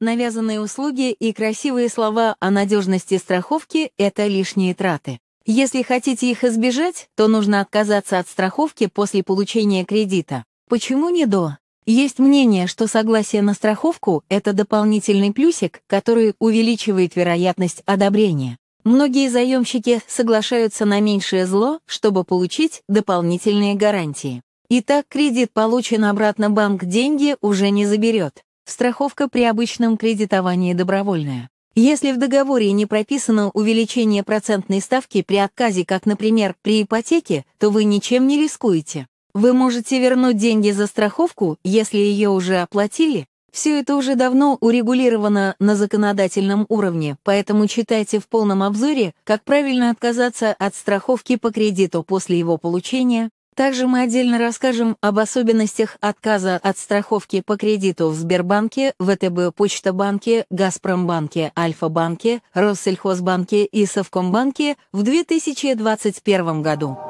навязанные услуги и красивые слова о надежности страховки — это лишние траты. Если хотите их избежать, то нужно отказаться от страховки после получения кредита. Почему не до? Есть мнение, что согласие на страховку – это дополнительный плюсик, который увеличивает вероятность одобрения. Многие заемщики соглашаются на меньшее зло, чтобы получить дополнительные гарантии. Итак, кредит получен обратно банк деньги уже не заберет. Страховка при обычном кредитовании добровольная. Если в договоре не прописано увеличение процентной ставки при отказе, как, например, при ипотеке, то вы ничем не рискуете. Вы можете вернуть деньги за страховку, если ее уже оплатили. Все это уже давно урегулировано на законодательном уровне, поэтому читайте в полном обзоре, как правильно отказаться от страховки по кредиту после его получения, также мы отдельно расскажем об особенностях отказа от страховки по кредиту в Сбербанке, ВТБ Почтабанке, Газпромбанке, Альфа-банке, Россельхозбанке и Совкомбанке в 2021 году.